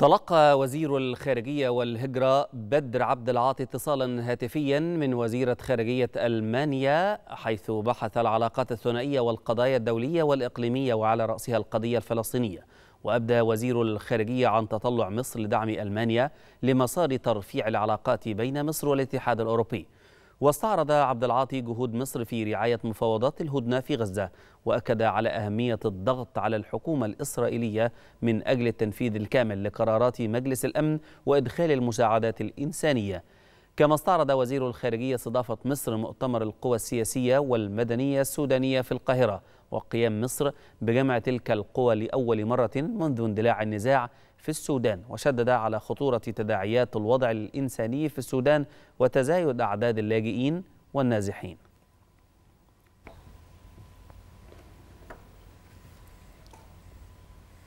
تلقى وزير الخارجية والهجرة بدر عبد العاطي اتصالا هاتفيا من وزيرة خارجية ألمانيا حيث بحث العلاقات الثنائية والقضايا الدولية والإقليمية وعلى رأسها القضية الفلسطينية وأبدى وزير الخارجية عن تطلع مصر لدعم ألمانيا لمسار ترفيع العلاقات بين مصر والاتحاد الأوروبي واستعرض عبد العاطي جهود مصر في رعاية مفاوضات الهدنة في غزة وأكد على أهمية الضغط على الحكومة الإسرائيلية من أجل التنفيذ الكامل لقرارات مجلس الأمن وإدخال المساعدات الإنسانية كما استعرض وزير الخارجية استضافة مصر مؤتمر القوى السياسية والمدنية السودانية في القاهرة وقيام مصر بجمع تلك القوى لأول مرة منذ اندلاع النزاع في السودان وشدد على خطورة تداعيات الوضع الإنساني في السودان وتزايد أعداد اللاجئين والنازحين